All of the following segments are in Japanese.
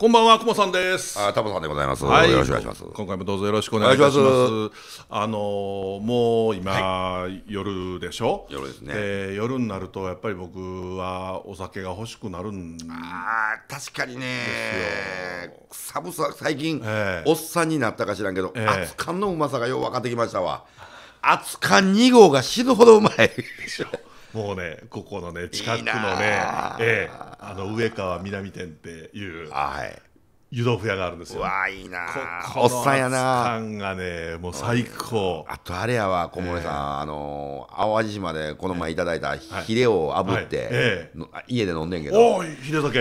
こんばんは、くもさんです。あ、たぶさんでございます、はい。よろしくお願いします。今回もどうぞよろしくお願いします。ますあのー、もう今、はい、夜でしょ。夜ですね、夜になるとやっぱり僕はお酒が欲しくなるんああ、確かにね。寒さ最近、えー、おっさんになったか知らんけど、えー、熱燗のうまさがよう分かってきましたわ。熱燗2合が死ぬほどうまい。もうねここのね近くのねええ、あの上川南店っていうはい湯豆腐屋があるんですよ。わいいなおっさんやなさんがねもう最高。あとあれやわ小森さん、あの淡路島でこの前いただいたヒレを炙って、はいはい家で飲んでんけど。おヒレ酒。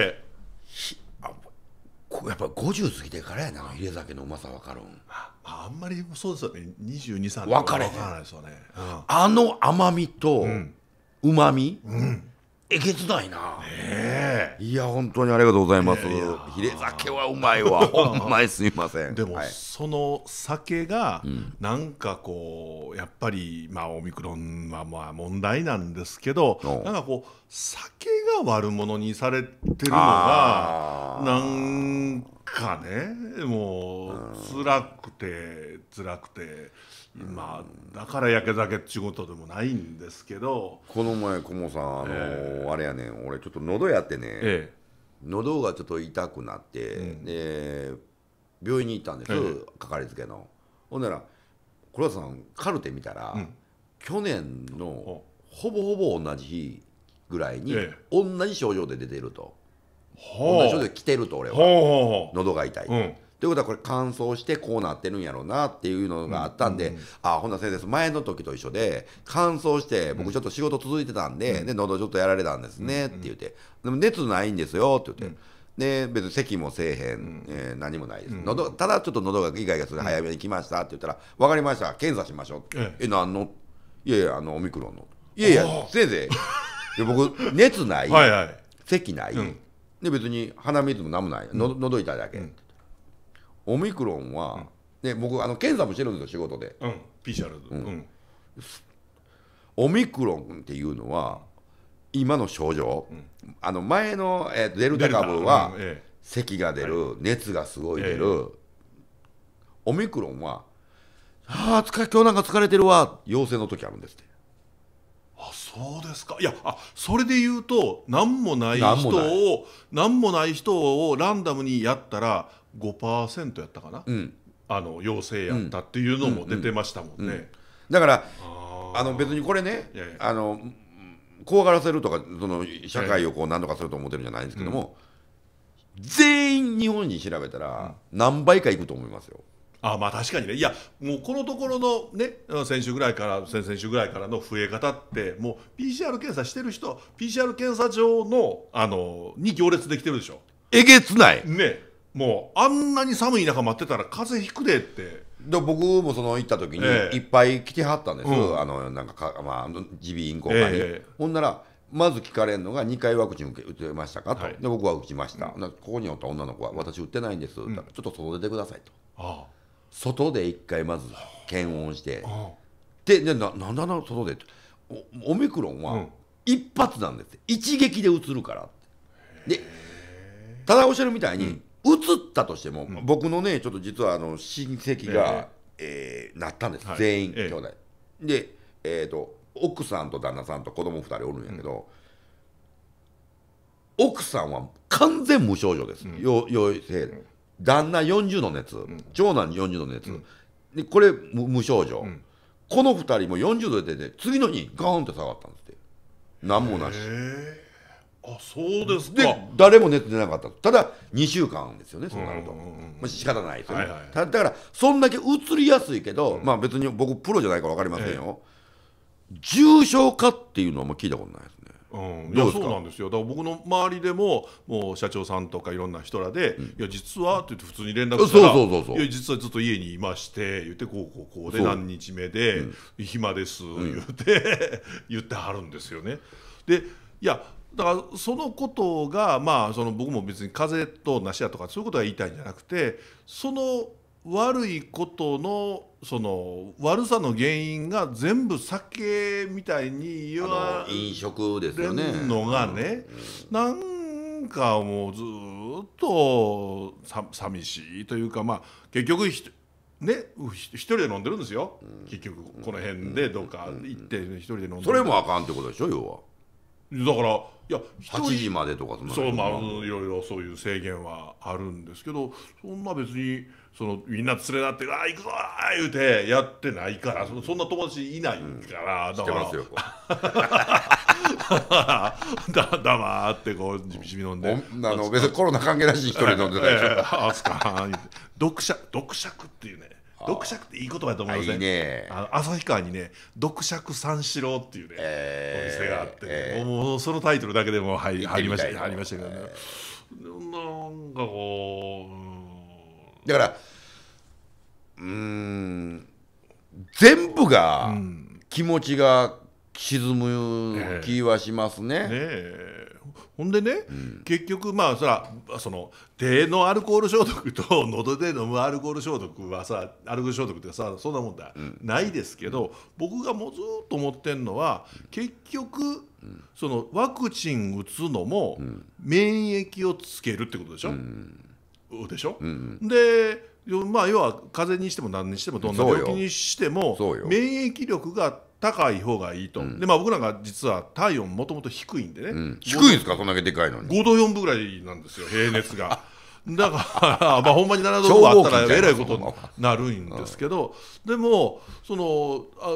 やっぱ50過ぎてからやなヒレ酒のうまさ分かるん、あ、あんまりそうですよね223分からないですよね、うん、あの甘みと、うんうまみ、えげつないな、ね、いや本当にありがとうございます、えー、ひれ酒はうまいわ ほんますみませんでも、はい、その酒が、なんかこうやっぱりまあオミクロンはまあ問題なんですけど、うん、なんかこう酒が悪者にされてるのがなんかかねもう辛くて辛くてまあだからやけ酒って仕事でもないんですけどこの前顧問さんあの、えー、あれやねん俺ちょっと喉やってね、えー、喉がちょっと痛くなって、で病院に行ったんです、えー、かかりつけのほんなら黒田さんカルテ見たら、うん、去年のほぼほぼ同じ日ぐらいに、同じ症状で出てると。同じ状態で来てると俺は喉が痛い、うんということはこれ乾燥してこうなってるんやろうなっていうのがあったんで、うん、あほんな先生前の時と一緒で乾燥して僕ちょっと仕事続いてたんで,、うん、で喉ちょっとやられたんですねって言って、でも熱ないんですよって言って。ね、別に咳もせえへん、うん、えー、何もないです、うん、喉ただちょっと喉がギガギガする早めに来ましたって言ったら「分かりました検査しましょう」ええ何の?」いやいやあのオミクロンの」「いやいやせいい生僕熱ない、はいはい、咳ない、うんで別に鼻水も何もない、ののど痛だけ、オミクロンは、ね、僕あの検査もしてるんですよ仕事で、うん、PCR、うんオミクロンっていうのは今の症状、あの前の、えー、デルタ株は、咳が出る、熱がすごい出る、オミクロンは「ああ今日なんか疲れてるわ」陽性の時あるんですって。あそうですかいやあそれで言うと何もない人を何もない人をランダムにやったら5%やったかな、うん、あの陽性やったっていうのも出てましたもんね、うんうん、だからあの別にこれねあの怖がらせるとかその社会をこう何とかすると思ってるんじゃないんですけども、全員日本に調べたら何倍かいくと思いますよ。あまあ確かにね、いや、もうこのところのね、先週ぐらいから、先々週ぐらいからの増え方って、もう PCR 検査してる人、PCR 検査場のあのに行列できてるでしょ。えげつない。ね、もうあんなに寒い中待ってたら、風邪ひくでって。で僕もその行った時に、いっぱい来てはったんです、えあのなんかか、まあ、耳鼻咽喉科に、え、ほんなら、まず聞かれるのが、2回ワクチン打てましたかと、はい、で僕は打ちました、うん、ここにおった女の子は、私、打ってないんです、うん、ちょっと外出てくださいと。ああ外で一回まず検温して、でななんだな外でってオミクロンは一発なんです、一撃でうつるからでただおっしゃるみたいに、うつったとしても、僕のねちょっと実はあの親戚が、ええなったんです、全員、兄弟、でえっ、と奥さんと旦那さんと子供二2人おるんやけど、奥さんは完全無症状です、陽性で。旦那40の熱、長男40の熱、でこれ無症状、この2人も40度出てて次の日ガーンって下がったんですって何もなしあそうですかで誰も熱出なかったただ2週間ですよねそうなると、うんうんまあ、仕方ないですよね、はいはい、だからそんだけうつりやすいけど、うん、まあ別に僕プロじゃないから分かりませんよ、え重症化っていうのも聞いたことないですうん、いやそうなんですよだから僕の周りでももう社長さんとかいろんな人らで「いや実は」って言って普通に連絡したら「そうそうそうそういや実はずっと家にいまして」言って「こうこうこうで何日目で、暇です」言って、言ってはるんですよね。でいやだからそのことが、まあ、その僕も別に風邪となしやとかそういうことは言いたいんじゃなくてその悪いことのその悪さの原因が全部酒みたいに言われるのがね、うん、なんかもうずっとさ寂しいというかまあ結局ひね一人で飲んでるんですよ、うん、結局この辺でどっか行って一人で飲んでる、うん、それもあかんってことでしょ要は。だからいや8時までとかそうまあいろいろそういう制限はあるんですけどそんな別にそのみんな連れ立って「ああ行くぞ!」言うてやってないからそそんな友達いないから、だから。だだってこう じみじみ飲んであの別にコロナ関係なしに一人飲んでないであすか読者読者っていうね読釈っていい言葉だと思いません、ね、あの旭川にね読釈三四郎っていうね、えー、お店があって、えー、もうそのタイトルだけでも入入りました入りましたけどね、えー、なんかこう、うだからうん全部が気持ちが沈む気はしますねねほんでね、うん、結局まあそらその手のアルコール消毒と 喉で飲むアルコール消毒はさアルコール消毒ってさそんなもんだ、うん、ないですけど、僕がもうずっと思ってんのは結局、そのワクチン打つのも免疫をつけるってことでしょ、うん、でしょ、でまあ要は風邪にしても何にしてもどんな病気にしても免疫力が高い方がいいと、うん、でまあ、僕なんか実は体温もともと低いんでね、うん、低いんですか、そんだけでかいのに5度4分ぐらいなんですよ、平熱が。だから、まあ、ほんまに7度あったらえらいことになるんですけど、でもそのあ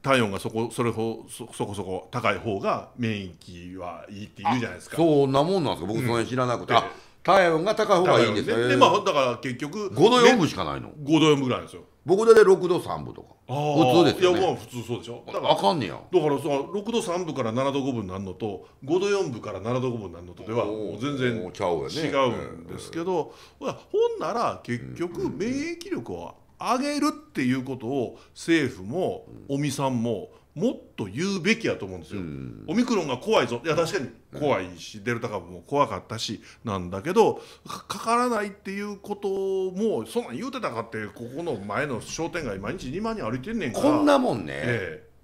体温がそこそれほそそこそこ高い方が免疫はいいって言うじゃないですか。そんなもんなんですか僕その辺知らなくて、うん、体温が高い方がいいんですねで、まあ、だから結局5度4分しかないの5度4分ぐらいですよ僕だで6度3分とか普通ですよ、ね、いやまあ普通そうでしょだからあかんねやだからその6度3分から7度5分になるのと5度4分から7度5分になるのとでは全然違うんですけど、ね、ほんなら結局免疫力は上げるっていうことを政府も尾身さんももっと言うべきやと思うんですよ、オミクロンが怖いぞいや確かに怖いし、デルタ株も怖かったしなんだけどかからないっていうこともそんなん言うてたかってここの前の商店街毎日2万人歩いてんねんからこんなもんね、ええ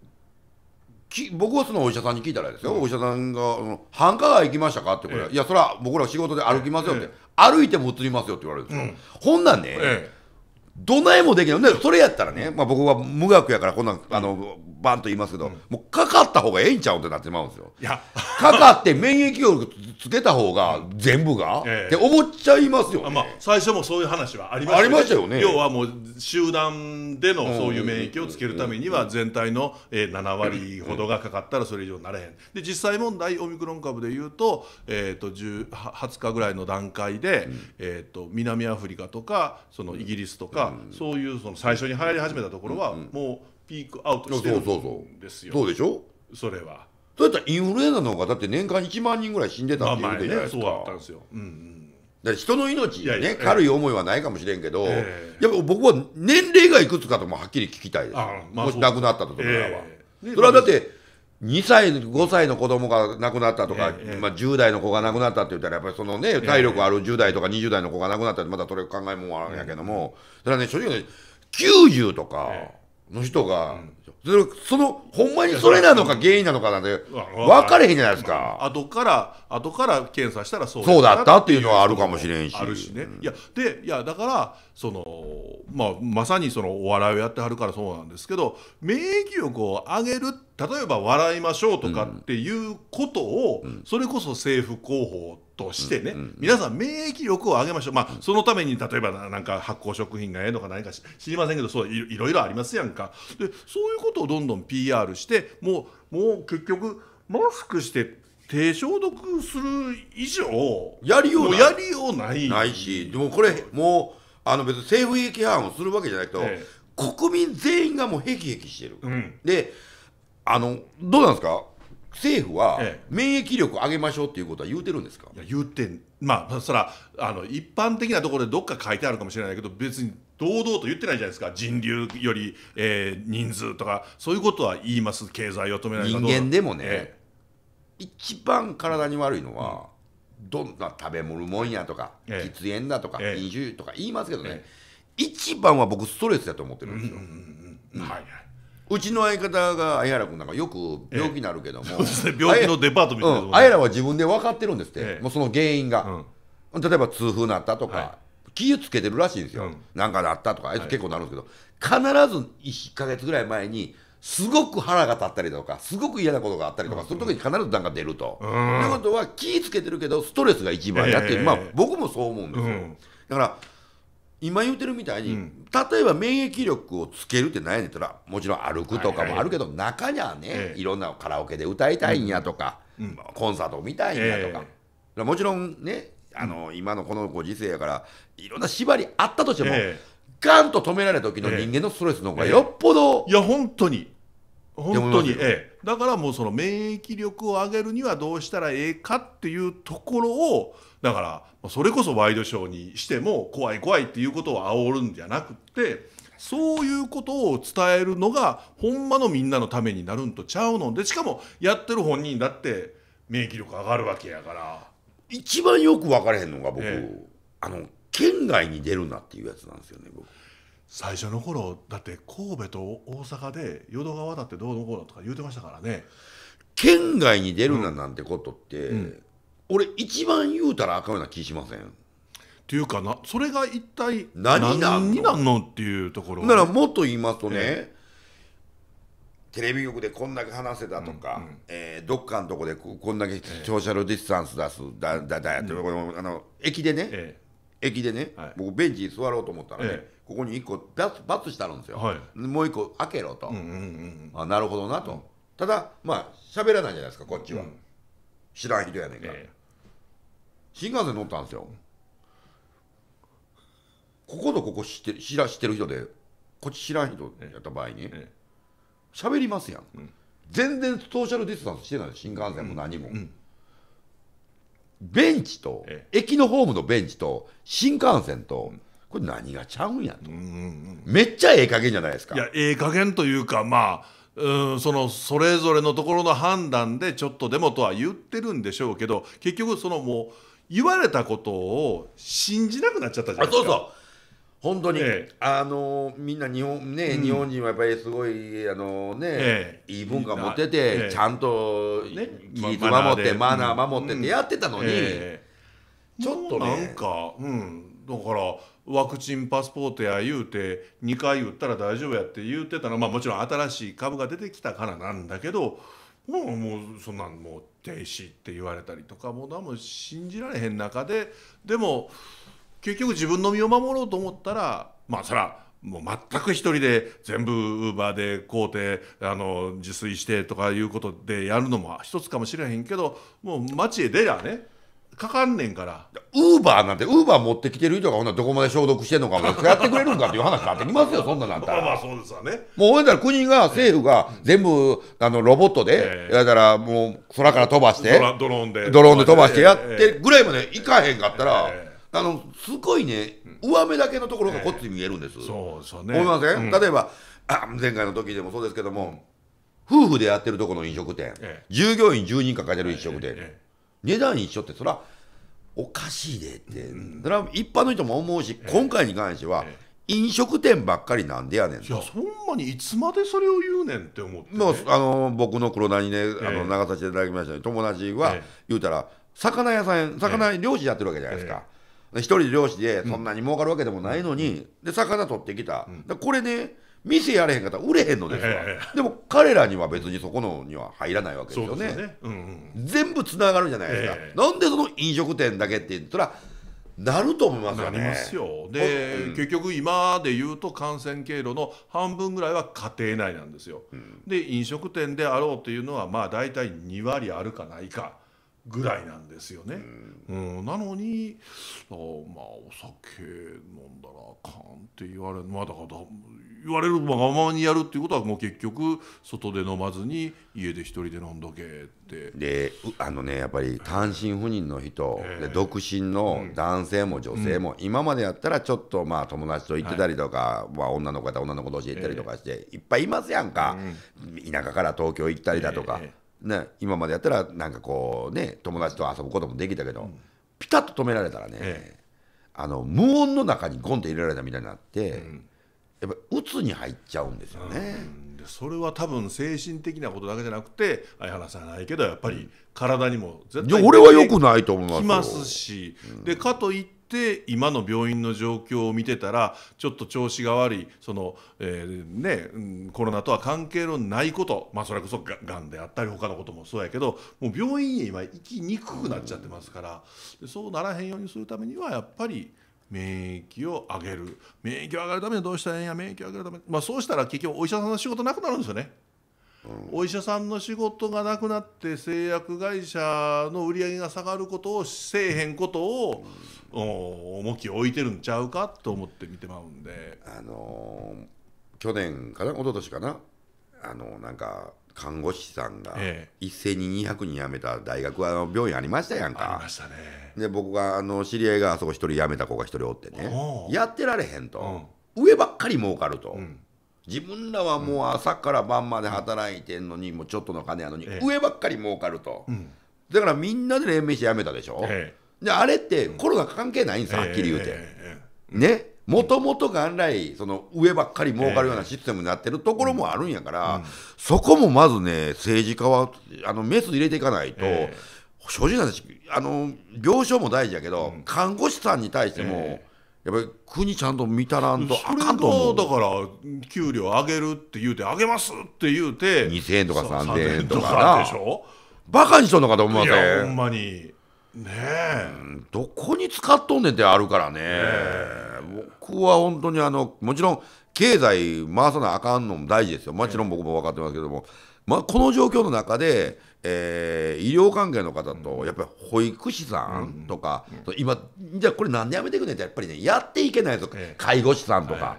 き僕はそのお医者さんに聞いたらですよ、うん、お医者さんが「繁華街行きましたか?」ってこれ、ええ、いやそれは僕ら仕事で歩きますよ」って、え、歩いても移りますよ」って言われるんですよ、うん、ほんなんね、どないもできない。それやったらね、まあ僕は無学やから、こんな、あの、バンと言いますけど、もうかかった方がええんちゃうってなってまうんですよ。いやかかって免疫力つけた方が全部が、ええって思っちゃいますよね。まあ、最初もそういう話はありましたありよね要はもう集団でのそういう免疫をつけるためには全体のえー7割ほどがかかったらそれ以上になれへんで実際問題オミクロン株でいうと,、えー、と10 20日ぐらいの段階で、えー、と南アフリカとかそのイギリスとか、そういうその最初に流行り始めたところはもうピークアウトしてるんですよそうでしょそれはそうやったらインフルエンザの方がだって年間1万人ぐらい死んでたっていうじゃですか、まあ、ね、そうだったんですよ、うんうだ人の命ねい軽い思いはないかもしれんけど、えー、やっぱ僕は年齢がいくつかともはっきり聞きたいです、まあ、もし亡くなったとかは、えー、それはだって、2歳、5歳の子供が亡くなったとか、ええ、まあ、10代の子が亡くなったって言ったら、やっぱりそのね、体力ある10代とか20代の子が亡くなったって、またそれ考えもんあるんやけども、え、それはね、正直、90とか、の人が、それそのほんまにそれなのか原因なのかなんて分かれへんじゃないですか後から後から検査したらそうそうだったっていうのはあるかもしれんしあるしね、いやでいやだからその、まあ、まさにそのお笑いをやってはるからそうなんですけど免疫力を上げるって例えば笑いましょうとかっていうことを、それこそ政府広報としてね、皆さん免疫力を上げましょう、まあ、そのために例えばなんか発酵食品がええのか何か知りませんけどそういろいろありますやんかでそういうことをどんどん PR してもうもう結局マスクして低消毒する以上やりようやりようないないしでもこれもうあの別に政府批判をするわけじゃないと、ええ、国民全員がもうへきへきしてる、うん、であのどうなんですか政府は免疫力上げましょうっていうことは言うてるんですか、いや言うてまあそらあの一般的なところでどっか書いてあるかもしれないけど別に堂々と言ってないじゃないですか人流より、えー、人数とかそういうことは言います経済を止めない人間でもね、ええ、一番体に悪いのは、うん、どんな食べ物もんやとか、え、喫煙だとか、飲酒とか言いますけどね、一番は僕ストレスだと思ってるんですよ。はい、はいうちの相方が綾原君なんかよく病気になるけども、ええ病気のデパートみたいな、うん、原は自分で分かってるんですって、え、もうその原因が、うん、例えば痛風になったとか、はい、気をつけてるらしいんですよ、うん、なんかだったとかあいつ結構なるんですけど、はい、必ず1か月ぐらい前にすごく腹が立ったりとかすごく嫌なことがあったりとか、うその時に必ずなんか出ると。と、いうことは気をつけてるけどストレスが一番やってる、まあ僕もそう思うんですよ。だから今言うてるみたいに、うん、例えば免疫力をつけるって何やねんったらもちろん歩くとかもあるけど、はいはい、中にはね、ええ、いろんなカラオケで歌いたいんやとか、うん、コンサート見たいんやとか、え、もちろんねあの、うん、今のこのご時世やからいろんな縛りあったとしても、ええ、ガンと止められた時の人間のストレスの方がよっぽど、いや本当に本当に、ええ、だからもうその免疫力を上げるにはどうしたらええかっていうところをだからそれこそワイドショーにしても怖い怖いっていうことを煽るんじゃなくってそういうことを伝えるのがほんまのみんなのためになるんとちゃうのでしかもやってる本人だって免疫力上がるわけやから一番よく分からへんのが僕、ええ、あの県外に出るなっていうやつなんですよね僕。最初の頃だって神戸と大阪で淀川だってどうのこうのとか言うてましたからね県外に出るななんてことって、うん、俺一番言うたらあかんような気しませんっていうかなそれが一体何になんのっていうところならもっと言いますとね、えー、テレビ局でこんだけ話せたとか、うんうん、えー、どっかのとこでこんだけソーシャルディスタンス出す、だだだやって、うん、あの駅でね、えー、駅でね、はい、僕ベンチに座ろうと思ったらね、えーここに1個バツしてあるんですよ、はい、もう1個開けろと、うんうんうん、あなるほどなと、うん、ただまあ喋らないじゃないですかこっちは、うん、知らん人やねんから、えー、新幹線乗ったんですよこことここ知って知ら知ってる人でこっち知らん人やった場合に喋、えー、りますやん、うん、全然ソーシャルディスタンスしてない新幹線も何も、ベンチと、えー、駅のホームのベンチと新幹線と、うんこれ何がちゃうんやと、うんうんうん、めっちゃええ加減じゃないですかいやええ加減というかまあうんそのそれぞれのところの判断でちょっとでもとは言ってるんでしょうけど結局そのもう言われたことを信じなくなっちゃったじゃないですか。そうそう本当に、ええ、あのみんな日本ね、うん、日本人はやっぱりすごいあのね、え、いい文化持ってて、ちゃんと規律守って、マナー守ってってやってたのに、ちょっと、ね、なんか、うん、だからワクチンパスポートや言うて2回打ったら大丈夫やって言うてたのは、まあ、もちろん新しい株が出てきたからなんだけどもうもうそんなんもう停止って言われたりとかもう何信じられへん中ででも結局自分の身を守ろうと思ったらまあそらもう全く一人で全部ウーバーで買うてあの自炊してとかいうことでやるのも一つかもしれへんけどもう街へ出りゃねかかんねんからウーバーなんてウーバー持ってきてる人がほんなどこまで消毒してんのかもやってくれるんかっていう話になってきますよそんななんたらまあまあそうですわねもうほんだら国が政府が全部あのロボットで、えー、だからもう空から飛ばしてドローンでドローンで飛ばしてやってぐらいまでいかへんかったら、えー、あのすごいね上目だけのところがこっち見えるんです、えー、そうすよね思いません、うん、例えばあ前回の時でもそうですけども夫婦でやってるとこの飲食店、従業員10人かかれる飲食店、値段一緒ってそれはおかしいでって、それは一般の人も思うし、今回に関しては、飲食店ばっかりなんでやねんといやそんなにいつまでそれを言うねんって思って、ね、もうあの僕の黒田にねあの流させていただきましたね友達は、言うたら魚屋さん魚漁師やってるわけじゃないですか、一人で漁師でそんなに儲かるわけでもないのに、で魚取ってきた、これね店やれへんかったら売れへんのですわ、でも彼らには別にそこのには入らないわけですよね、ねうんうん、全部つながるじゃないですか、えー、なんでその飲食店だけって言ったらなると思いますよね。なりますよで、うん、結局今で言うと感染経路の半分ぐらいは家庭内なんですよ。うん、で飲食店であろうというのはまあ大体2割あるかないかぐらいなんですよね。うん、うん、なのにまあお酒飲んだらあかんって言われるまあだから言われるままにやるっていうことはもう結局外で飲まずに家で一人で飲んどけってであのねやっぱり単身赴任の人、えー、で独身の男性も女性も、うん、今までやったらちょっとまあ友達と行ってたりとか、はい、まあ、女の子だ女の子同士で行ったりとかして、えー、いっぱいいますやんか、うん、田舎から東京行ったりだとか、えー、ね、今までやったらなんかこうね友達と遊ぶこともできたけど、うん、ピタッと止められたらね、あの無音の中にゴンって入れられたみたいになって。やっぱり鬱に入っちゃうんですよね。でそれは多分精神的なことだけじゃなくて相原さんないけどやっぱり体にも絶対俺はよくないと思いますきますし、でかといって今の病院の状況を見てたらちょっと調子が悪いその、えー、ね、コロナとは関係のないこと、まあ、それこそががんであったり他のこともそうやけどもう病院へ今行きにくくなっちゃってますから、そうならへんようにするためにはやっぱり。免疫を上げる免疫を上げるためにどうしたらええんや免疫を上げるためまあ、そうしたら結局お医者さんの仕事なくなるんですよね。お医者さんの仕事がなくなって製薬会社の売り上げが下がることをせえへんことを重きを置いてるんちゃうかと思って見てまうんで、あのー、去年かな一昨年かなあのなんか看護師さんが一斉に200人辞めた大学は病院ありましたやんかありましたねで僕があの知り合いがあそこ1人辞めた子が1人おってねやってられへんと、うん、上ばっかり儲かると、うん、自分らはもう朝から晩まで働いてんのに、うん、もうちょっとの金やのに、ええ、上ばっかり儲かると、だからみんなで連名して辞めたでしょ、え、であれってコロナ関係ないんですはっきり言うて、ねもともと元来その上ばっかり儲かるようなシステムになってるところもあるんやから、うん、そこもまずね政治家はあのメス入れていかないと、えー、正直な話あの病床も大事やけど、うん、看護師さんに対しても。えーやっぱり国ちゃんと見たらんとあかんとだから給料上げるって言うて上げますって言うて2000円とか3000円とかなバカにしとんのかと思わませほんまにねえどこに使っとんねんってあるからねこは本当にあの、もちろん経済回さなあかんのも大事ですよ。もちろん僕も分かってますけども、まあ、この状況の中で、えー、医療関係の方と、やっぱり保育士さんとか、うん、今、じゃあこれなんでやめてくねって、やっぱりね、やっていけないとか、介護士さんとか。はい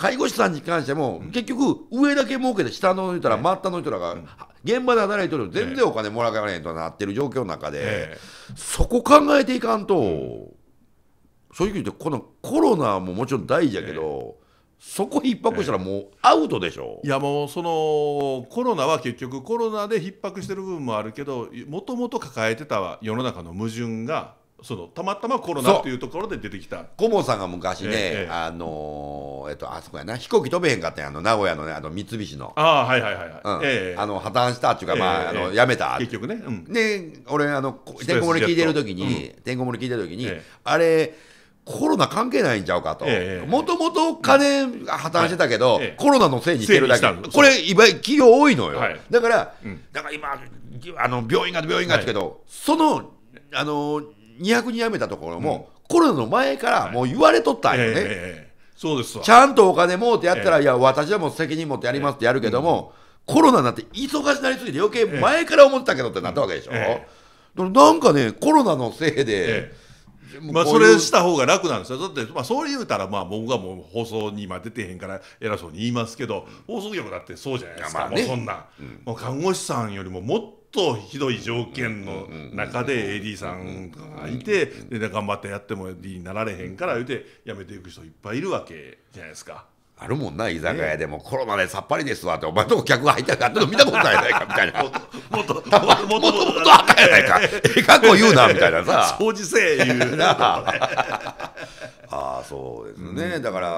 介護士さんに関しても、結局、上だけ儲けて、下の人ら、末端の人らが、現場で働いてる全然お金もらえへんとなってる状況の中で、そこ考えていかんと、正直言ってこのコロナももちろん大事やけど、えそこ逼迫したらもうアウトでしょ、え、いやもうそのコロナは結局コロナで逼迫してる部分もあるけどもともと抱えてた世の中の矛盾がそのたまたまコロナっていうところで出てきた顧問さんが昔ね、ええ、あのー、えっとあそこやな飛行機飛べへんかったんあの名古屋のねあの三菱のああはいはいはい、うんえ、あの破綻したっていうか、まああのやめた結局ね、うん、で俺あのてんこ盛り聞いてる時に、うん、てんこ盛り聞いてる時に、あれコロナ関係ないんちゃうかと、もともと金破綻してたけど、はい、コロナのせいにしてるだけ、これ、今、企業多いのよ、はい、だから、うん、だから今、あの病院が病院がってけど、はい、そのあの200人辞めたところも、うん、コロナの前からもう言われとったんよね、そうですちゃんとお金もってやったら、いや、私はもう責任持ってやりますってやるけども、うん、コロナなんて忙しなりすぎて、余計前から思ってたけどってなったわけでしょ。えなんかね、コロナのせいで、まあ、それした方が楽なんですよ。だって、まあ、そう言うたら、まあ、僕はもう放送に今出てへんから、偉そうに言いますけど、放送局だってそうじゃないですか。ね、もうそんな、うん、もう看護師さんよりももっとひどい条件の中で AD さんがいて、で頑張ってやっても D になられへんから言うて、辞めていく人いっぱいいるわけじゃないですか。あるもんな、居酒屋でも、コロナでさっぱりですわって、お前とこ客が入ったかっての見たことないやないかみたいな、もっと、もっと、もっと、もっとあったやないか、ええ過去言うなみたいなさ、掃除せえ言うな、ああ、そうですね、うん、だから、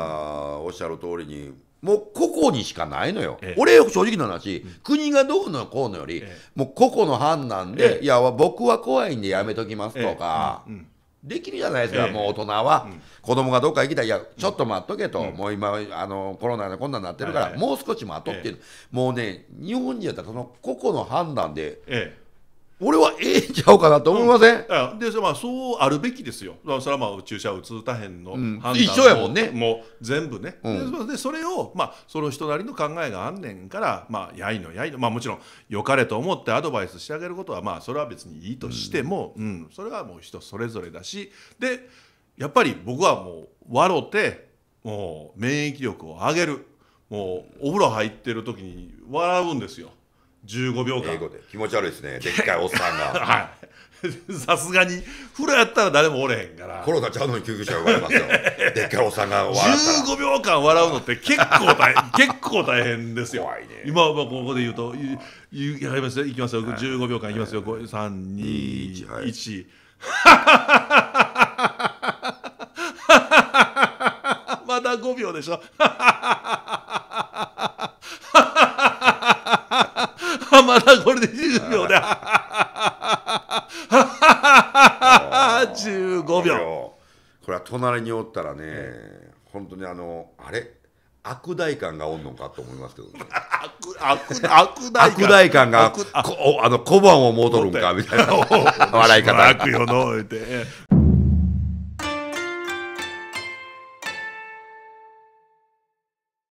おっしゃる通りに、もう個々にしかないのよ、ええ、俺、正直な話、国がどうのこうのより、え、もう個々の判断で、いや、僕は怖いんでやめときますとか。うんうんできるじゃないですか、ええ、もう大人は、うん、子供がどっか行きたい、いや、ちょっと待っとけと、うん、もう今あの、コロナでこんなになってるから、はいはい、もう少し待とっていう、え、もうね、日本人やったら、その個々の判断で、俺はええんちゃうかなと思いません、うん、でまあ、そうあるべきですよ、それはまあ注射打つたへんの判断、うん、一緒やもんね、もう全部ね、うん、でそれを、まあ、その人なりの考えがあんねんから、まあ、やいのやいの、まあ、もちろん、よかれと思ってアドバイスしてあげることは、まあ、それは別にいいとしても、うん、うん、それはもう人それぞれだし、でやっぱり僕はもう、笑って、もう免疫力を上げる、もうお風呂入ってる時に笑うんですよ。15秒間英語で気持ち悪いですねでっかいおっさんが はい さすがに風呂やったら誰もおれへんからコロナちゃうのに救急車呼ばれますよ でっかいおっさんが笑った15秒間笑うのって結構大結構大変ですよ怖いね今はここで言うといきますよいきますよ、はい、15秒間いきますよ、はい、321、はい、まだ5秒でしょまたこれで10秒だ十五秒これは隣におったらね、うん、本当にあのあれ悪大官がおんのかと思いますけどね悪悪大悪大官がこあの小判を戻るんかみたいな笑い方悪よの言て